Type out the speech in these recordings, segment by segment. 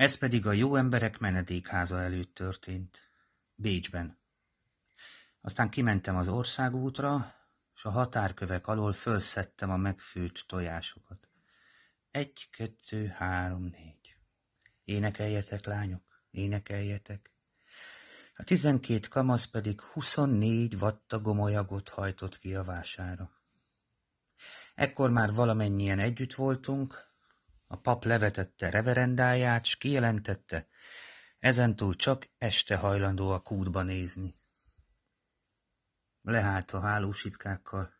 Ez pedig a jó emberek menedékháza előtt történt, Bécsben. Aztán kimentem az országútra, és a határkövek alól fölszedtem a megfőtt tojásokat. Egy, kettő, három, négy. Énekeljetek, lányok, énekeljetek. A tizenkét kamasz pedig huszonnégy vatta gomolyagot hajtott ki a vására. Ekkor már valamennyien együtt voltunk, a pap levetette reverendáját, s kijelentette, ezentúl csak este hajlandó a kútba nézni. Lehált a hálósipkákkal.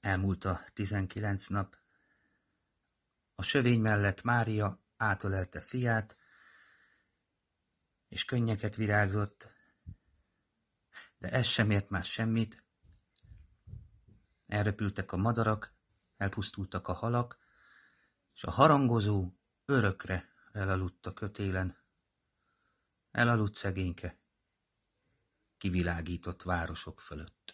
Elmúlt a tizenkilenc nap. A sövény mellett Mária átölelte fiát, és könnyeket virágzott, de ez sem ért már semmit. Elrepültek a madarak, elpusztultak a halak, s a harangozó örökre elaludt a kötélen, elaludt szegényke, kivilágított városok fölött.